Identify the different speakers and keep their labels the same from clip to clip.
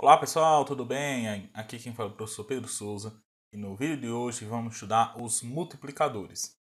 Speaker 1: Olá pessoal, tudo bem? Aqui quem fala é o professor Pedro Souza e no vídeo de hoje vamos estudar os multiplicadores.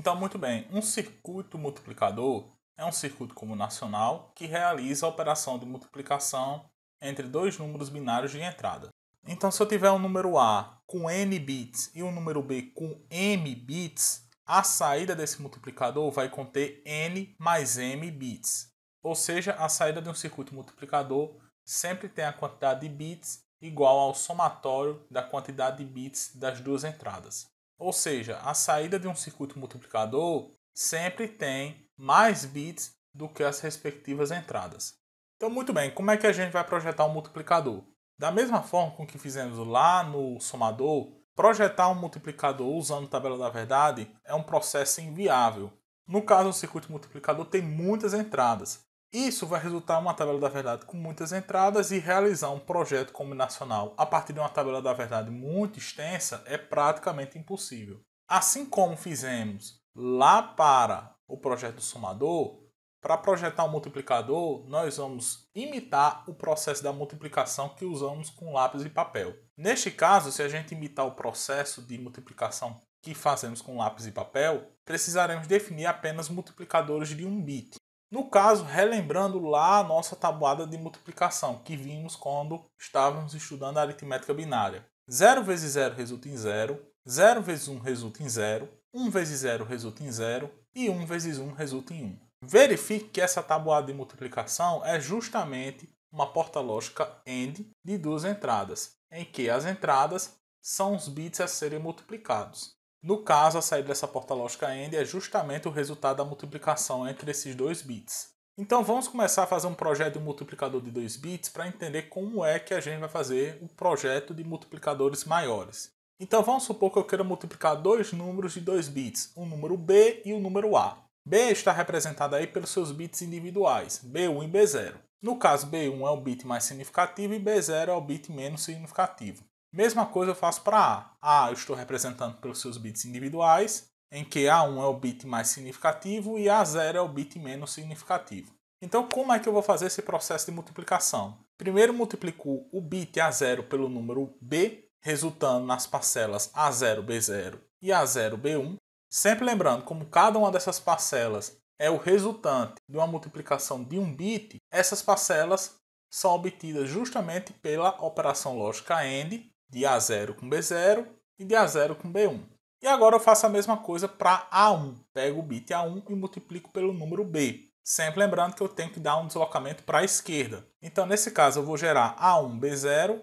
Speaker 1: Então, muito bem, um circuito multiplicador é um circuito comunacional que realiza a operação de multiplicação entre dois números binários de entrada. Então, se eu tiver um número A com n bits e um número B com m bits, a saída desse multiplicador vai conter n mais m bits, ou seja, a saída de um circuito multiplicador sempre tem a quantidade de bits igual ao somatório da quantidade de bits das duas entradas. Ou seja, a saída de um circuito multiplicador sempre tem mais bits do que as respectivas entradas. Então, muito bem, como é que a gente vai projetar um multiplicador? Da mesma forma com que fizemos lá no somador, projetar um multiplicador usando tabela da verdade é um processo inviável. No caso, o circuito multiplicador tem muitas entradas, isso vai resultar em uma tabela da verdade com muitas entradas e realizar um projeto combinacional a partir de uma tabela da verdade muito extensa é praticamente impossível. Assim como fizemos lá para o projeto do somador, para projetar o multiplicador, nós vamos imitar o processo da multiplicação que usamos com lápis e papel. Neste caso, se a gente imitar o processo de multiplicação que fazemos com lápis e papel, precisaremos definir apenas multiplicadores de um bit. No caso, relembrando lá a nossa tabuada de multiplicação que vimos quando estávamos estudando a aritmética binária. 0 vezes 0 resulta em 0, 0 vezes 1 resulta em 0, 1 vezes 0 resulta em 0 e 1 vezes 1 resulta em 1. Verifique que essa tabuada de multiplicação é justamente uma porta lógica AND de duas entradas, em que as entradas são os bits a serem multiplicados. No caso, a saída dessa porta lógica AND é justamente o resultado da multiplicação entre esses dois bits. Então vamos começar a fazer um projeto de multiplicador de 2 bits para entender como é que a gente vai fazer o um projeto de multiplicadores maiores. Então vamos supor que eu queira multiplicar dois números de 2 bits, um número B e um número A. B está representado aí pelos seus bits individuais, B1 e B0. No caso, B1 é o bit mais significativo e B0 é o bit menos significativo. Mesma coisa eu faço para A. A eu estou representando pelos seus bits individuais, em que A1 é o bit mais significativo e A0 é o bit menos significativo. Então, como é que eu vou fazer esse processo de multiplicação? Primeiro, multiplico o bit A0 pelo número B, resultando nas parcelas A0, B0 e A0, B1. Sempre lembrando, como cada uma dessas parcelas é o resultante de uma multiplicação de um bit, essas parcelas são obtidas justamente pela operação lógica AND, de A0 com B0 e de A0 com B1. E agora eu faço a mesma coisa para A1. Pego o bit A1 e multiplico pelo número B. Sempre lembrando que eu tenho que dar um deslocamento para a esquerda. Então, nesse caso, eu vou gerar A1, B0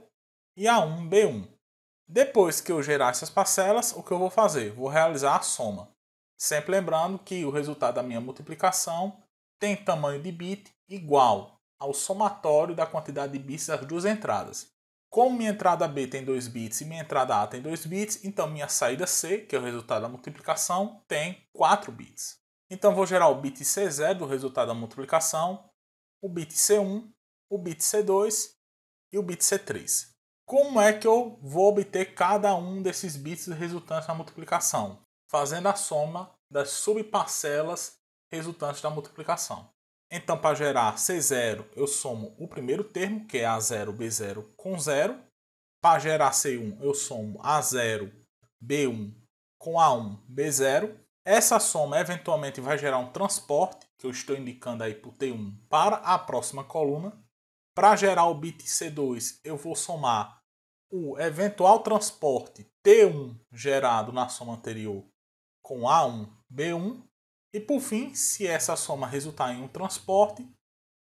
Speaker 1: e A1, B1. Depois que eu gerar essas parcelas, o que eu vou fazer? Vou realizar a soma. Sempre lembrando que o resultado da minha multiplicação tem tamanho de bit igual ao somatório da quantidade de bits das duas entradas. Como minha entrada B tem 2 bits e minha entrada A tem 2 bits, então minha saída C, que é o resultado da multiplicação, tem 4 bits. Então vou gerar o bit C0 do resultado da multiplicação, o bit C1, o bit C2 e o bit C3. Como é que eu vou obter cada um desses bits resultantes da multiplicação? Fazendo a soma das subparcelas resultantes da multiplicação. Então, para gerar C0, eu somo o primeiro termo, que é A0, B0 com 0. Para gerar C1, eu somo A0, B1 com A1, B0. Essa soma eventualmente vai gerar um transporte, que eu estou indicando aí para o T1, para a próxima coluna. Para gerar o bit C2, eu vou somar o eventual transporte T1 gerado na soma anterior com A1, B1 e por fim, se essa soma resultar em um transporte,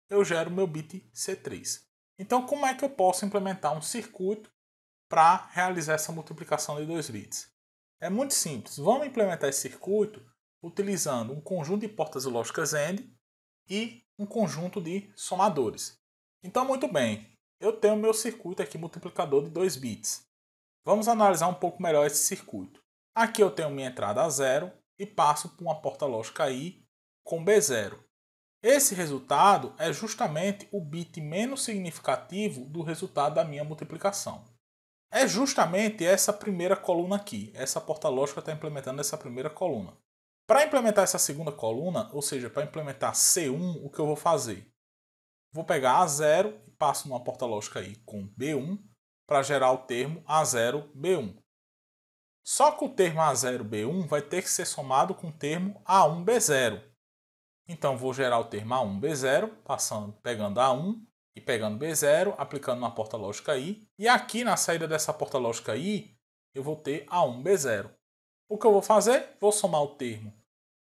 Speaker 1: eu gero meu bit C3. Então, como é que eu posso implementar um circuito para realizar essa multiplicação de dois bits? É muito simples. Vamos implementar esse circuito utilizando um conjunto de portas lógicas AND e um conjunto de somadores. Então, muito bem, eu tenho meu circuito aqui multiplicador de 2 bits. Vamos analisar um pouco melhor esse circuito. Aqui eu tenho minha entrada a zero, e passo por uma porta lógica I com B0. Esse resultado é justamente o bit menos significativo do resultado da minha multiplicação. É justamente essa primeira coluna aqui, essa porta lógica está implementando essa primeira coluna. Para implementar essa segunda coluna, ou seja, para implementar C1, o que eu vou fazer? Vou pegar A0 e passo numa porta lógica aí com B1 para gerar o termo A0B1. Só que o termo A0B1 vai ter que ser somado com o termo A1B0. Então vou gerar o termo A1B0, passando, pegando A1 e pegando B0, aplicando na porta lógica I. E aqui na saída dessa porta lógica I, eu vou ter A1B0. O que eu vou fazer? Vou somar o termo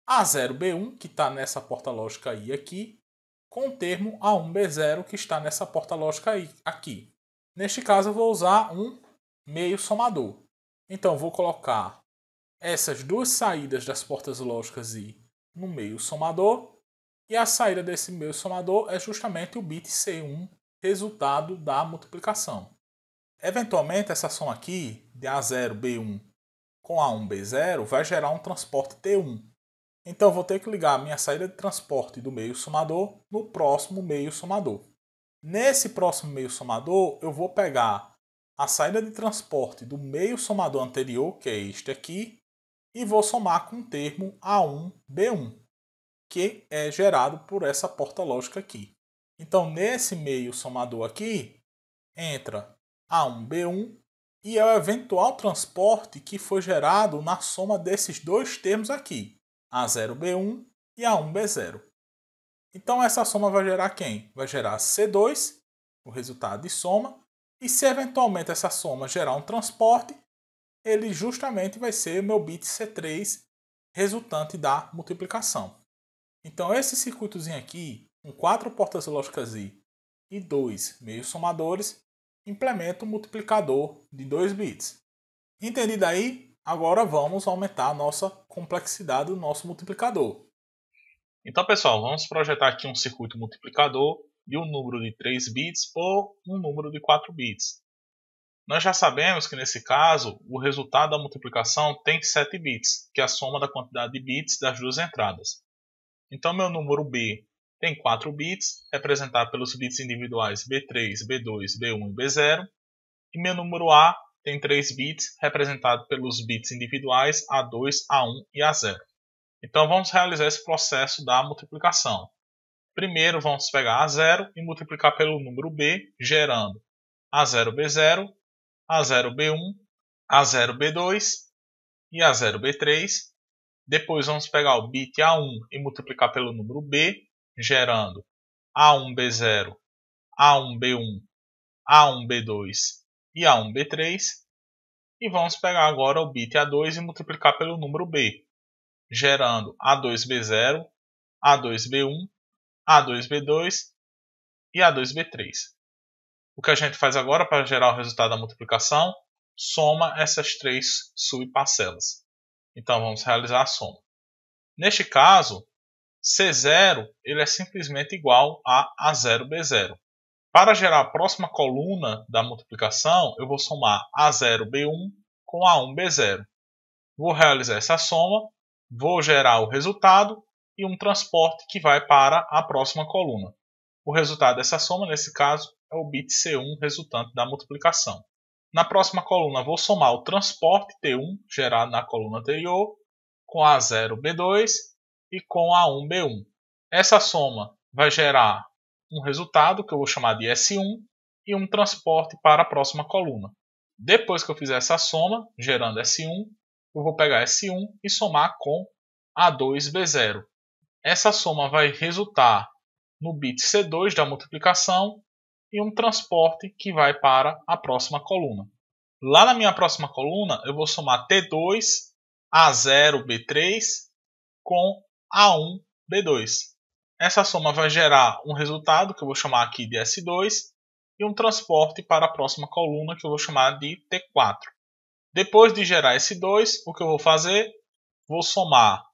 Speaker 1: A0B1, que está nessa porta lógica I aqui, com o termo A1B0, que está nessa porta lógica I aqui. Neste caso, eu vou usar um meio somador. Então vou colocar essas duas saídas das portas lógicas i no meio somador. E a saída desse meio somador é justamente o bit C1, resultado da multiplicação. Eventualmente, essa soma aqui, de A0, B1 com A1, B0, vai gerar um transporte T1. Então, vou ter que ligar a minha saída de transporte do meio somador no próximo meio somador. Nesse próximo meio somador, eu vou pegar a saída de transporte do meio somador anterior, que é este aqui, e vou somar com o termo A1B1, que é gerado por essa porta lógica aqui. Então, nesse meio somador aqui, entra A1B1 e é o eventual transporte que foi gerado na soma desses dois termos aqui, A0B1 e A1B0. Então, essa soma vai gerar quem? Vai gerar C2, o resultado de soma, e se eventualmente essa soma gerar um transporte, ele justamente vai ser o meu bit C3 resultante da multiplicação. Então esse circuitozinho aqui, com quatro portas lógicas I e dois meios somadores, implementa um multiplicador de 2 bits. Entendido aí? Agora vamos aumentar a nossa complexidade do nosso multiplicador. Então pessoal, vamos projetar aqui um circuito multiplicador de um número de 3 bits por um número de 4 bits. Nós já sabemos que nesse caso o resultado da multiplicação tem 7 bits, que é a soma da quantidade de bits das duas entradas. Então meu número B tem 4 bits, representado pelos bits individuais B3, B2, B1 e B0, e meu número A tem 3 bits, representado pelos bits individuais A2, A1 e A0. Então vamos realizar esse processo da multiplicação. Primeiro vamos pegar A0 e multiplicar pelo número B, gerando A0B0, A0B1, A0B2 e A0B3. Depois vamos pegar o bit A1 e multiplicar pelo número B, gerando A1B0, A1B1, A1B2 e A1B3. E vamos pegar agora o bit A2 e multiplicar pelo número B, gerando A2B0, A2B1 a2B2 e A2B3. O que a gente faz agora para gerar o resultado da multiplicação? Soma essas três subparcelas. Então vamos realizar a soma. Neste caso, C0 ele é simplesmente igual a A0B0. Para gerar a próxima coluna da multiplicação, eu vou somar A0B1 com A1B0. Vou realizar essa soma, vou gerar o resultado e um transporte que vai para a próxima coluna. O resultado dessa soma, nesse caso, é o bit C1 resultante da multiplicação. Na próxima coluna, vou somar o transporte T1 gerado na coluna anterior com a 0B2 e com a 1B1. Essa soma vai gerar um resultado que eu vou chamar de S1 e um transporte para a próxima coluna. Depois que eu fizer essa soma, gerando S1, eu vou pegar S1 e somar com A2B0, essa soma vai resultar no bit C2 da multiplicação e um transporte que vai para a próxima coluna. Lá na minha próxima coluna, eu vou somar T2, A0, B3 com A1, B2. Essa soma vai gerar um resultado que eu vou chamar aqui de S2 e um transporte para a próxima coluna que eu vou chamar de T4. Depois de gerar S2, o que eu vou fazer? Vou somar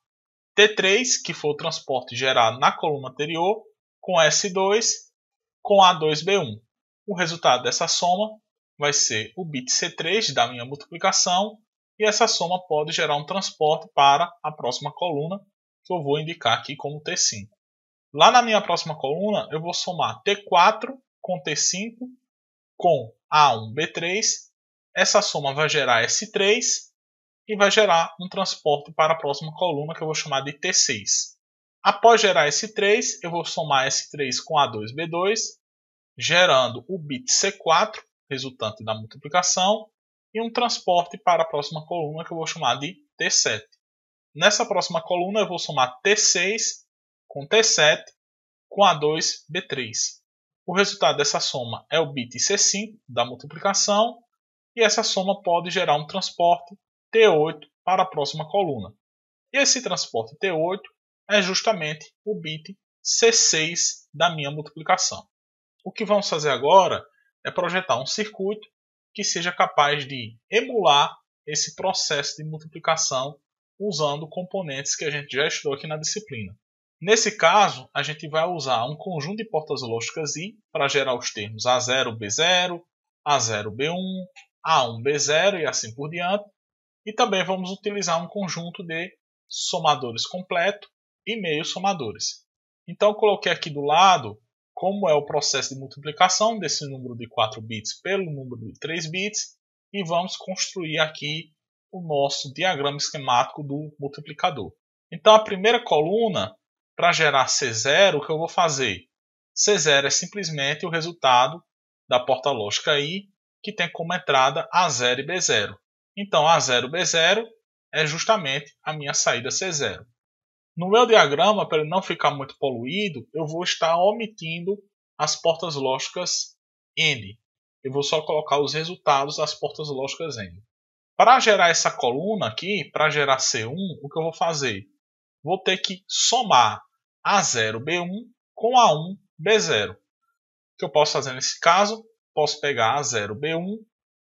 Speaker 1: T3, que foi o transporte gerado na coluna anterior, com S2, com A2B1. O resultado dessa soma vai ser o bit C3 da minha multiplicação, e essa soma pode gerar um transporte para a próxima coluna, que eu vou indicar aqui como T5. Lá na minha próxima coluna, eu vou somar T4 com T5 com A1B3. Essa soma vai gerar S3 e vai gerar um transporte para a próxima coluna que eu vou chamar de T6. Após gerar s 3, eu vou somar S3 com A2B2, gerando o bit C4, resultante da multiplicação, e um transporte para a próxima coluna que eu vou chamar de T7. Nessa próxima coluna eu vou somar T6 com T7 com A2B3. O resultado dessa soma é o bit C5 da multiplicação, e essa soma pode gerar um transporte T8 para a próxima coluna. E esse transporte T8 é justamente o bit C6 da minha multiplicação. O que vamos fazer agora é projetar um circuito que seja capaz de emular esse processo de multiplicação usando componentes que a gente já estudou aqui na disciplina. Nesse caso, a gente vai usar um conjunto de portas lógicas I para gerar os termos A0, B0, A0, B1, A1, B0 e assim por diante, e também vamos utilizar um conjunto de somadores completo e meios somadores. Então eu coloquei aqui do lado como é o processo de multiplicação desse número de 4 bits pelo número de 3 bits e vamos construir aqui o nosso diagrama esquemático do multiplicador. Então a primeira coluna, para gerar C0, o que eu vou fazer? C0 é simplesmente o resultado da porta lógica I, que tem como entrada A0 e B0. Então, A0, B0 é justamente a minha saída C0. No meu diagrama, para ele não ficar muito poluído, eu vou estar omitindo as portas lógicas N. Eu vou só colocar os resultados das portas lógicas N. Para gerar essa coluna aqui, para gerar C1, o que eu vou fazer? Vou ter que somar A0, B1 com A1, B0. O que eu posso fazer nesse caso? Posso pegar A0, B1,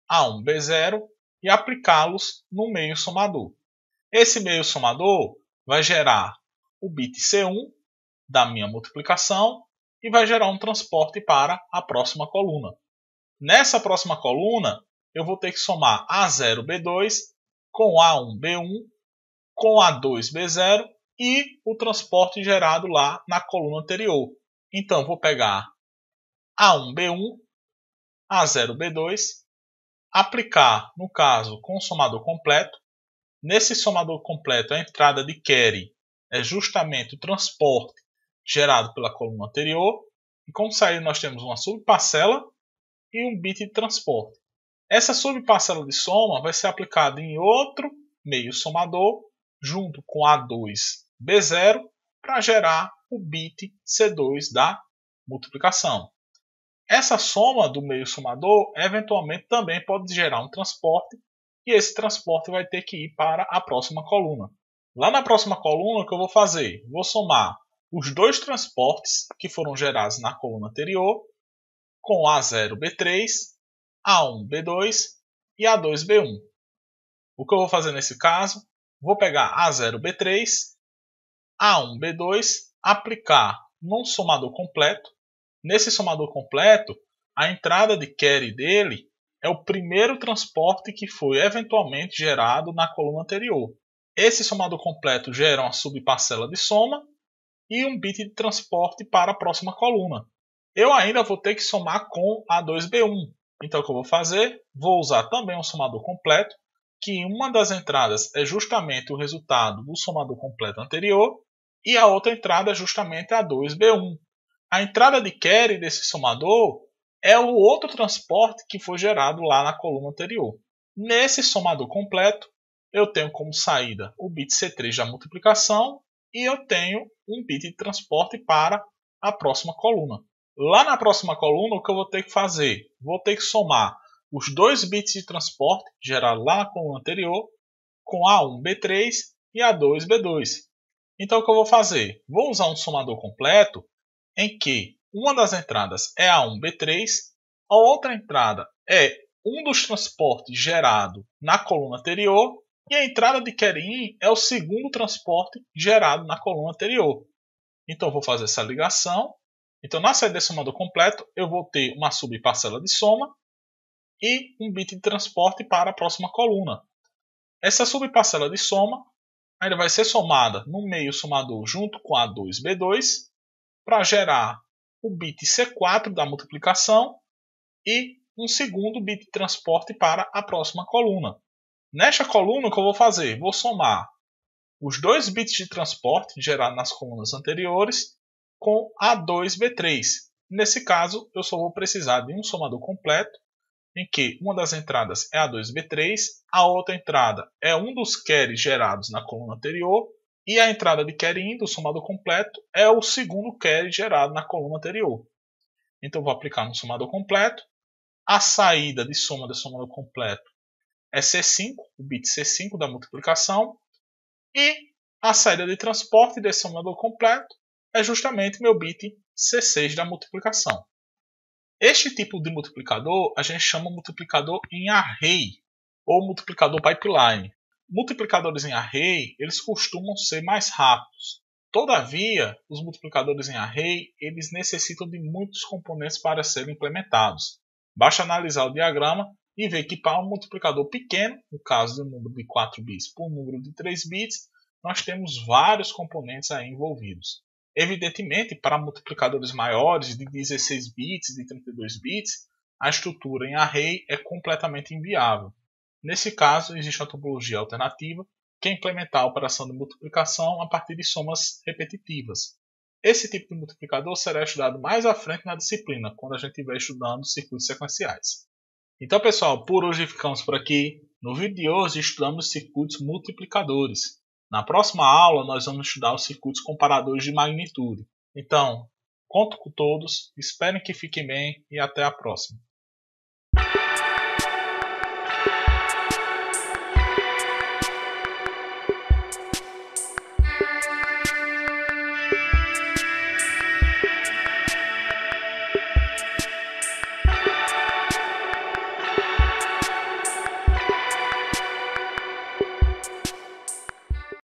Speaker 1: A1, B0 e aplicá-los no meio somador. Esse meio somador vai gerar o bit C1 da minha multiplicação e vai gerar um transporte para a próxima coluna. Nessa próxima coluna, eu vou ter que somar A0B2 com A1B1 com A2B0 e o transporte gerado lá na coluna anterior. Então, vou pegar A1B1, A0B2 aplicar, no caso, com o somador completo. Nesse somador completo, a entrada de carry é justamente o transporte gerado pela coluna anterior. E como saiu, nós temos uma subparcela e um bit de transporte. Essa subparcela de soma vai ser aplicada em outro meio somador, junto com A2B0, para gerar o bit C2 da multiplicação. Essa soma do meio somador eventualmente também pode gerar um transporte e esse transporte vai ter que ir para a próxima coluna. Lá na próxima coluna, o que eu vou fazer? Vou somar os dois transportes que foram gerados na coluna anterior com A0B3, A1B2 e A2B1. O que eu vou fazer nesse caso? Vou pegar A0B3, A1B2, aplicar num somador completo Nesse somador completo, a entrada de carry dele é o primeiro transporte que foi eventualmente gerado na coluna anterior. Esse somador completo gera uma subparcela de soma e um bit de transporte para a próxima coluna. Eu ainda vou ter que somar com A2B1. Então o que eu vou fazer? Vou usar também um somador completo, que uma das entradas é justamente o resultado do somador completo anterior, e a outra entrada é justamente A2B1. A entrada de carry desse somador é o outro transporte que foi gerado lá na coluna anterior. Nesse somador completo, eu tenho como saída o bit C3 da multiplicação e eu tenho um bit de transporte para a próxima coluna. Lá na próxima coluna, o que eu vou ter que fazer? Vou ter que somar os dois bits de transporte gerados lá na coluna anterior com A1B3 e A2B2. Então, o que eu vou fazer? Vou usar um somador completo em que uma das entradas é a 1B3, a outra entrada é um dos transportes gerado na coluna anterior e a entrada de carry-in é o segundo transporte gerado na coluna anterior. Então vou fazer essa ligação. Então na saída desse somando completo eu vou ter uma subparcela de soma e um bit de transporte para a próxima coluna. Essa subparcela de soma ainda vai ser somada no meio somador junto com a 2b2 para gerar o bit C4 da multiplicação e um segundo bit de transporte para a próxima coluna. Nesta coluna, o que eu vou fazer? Vou somar os dois bits de transporte gerados nas colunas anteriores com A2B3. Nesse caso, eu só vou precisar de um somador completo, em que uma das entradas é A2B3, a outra entrada é um dos queries gerados na coluna anterior e a entrada de carry in do somado completo é o segundo carry gerado na coluna anterior. Então vou aplicar no somado completo. A saída de soma do somado completo é C5, o bit C5 da multiplicação. E a saída de transporte desse somador completo é justamente meu bit C6 da multiplicação. Este tipo de multiplicador a gente chama multiplicador em array ou multiplicador pipeline multiplicadores em array eles costumam ser mais rápidos. Todavia, os multiplicadores em array eles necessitam de muitos componentes para serem implementados. Basta analisar o diagrama e ver que para um multiplicador pequeno, no caso de um número de 4 bits por um número de 3 bits, nós temos vários componentes aí envolvidos. Evidentemente, para multiplicadores maiores, de 16 bits, de 32 bits, a estrutura em array é completamente inviável. Nesse caso, existe uma topologia alternativa que é implementar a operação de multiplicação a partir de somas repetitivas. Esse tipo de multiplicador será estudado mais à frente na disciplina, quando a gente estiver estudando circuitos sequenciais. Então, pessoal, por hoje ficamos por aqui. No vídeo de hoje, estudamos circuitos multiplicadores. Na próxima aula, nós vamos estudar os circuitos comparadores de magnitude. Então, conto com todos, esperem que fiquem bem e até a próxima.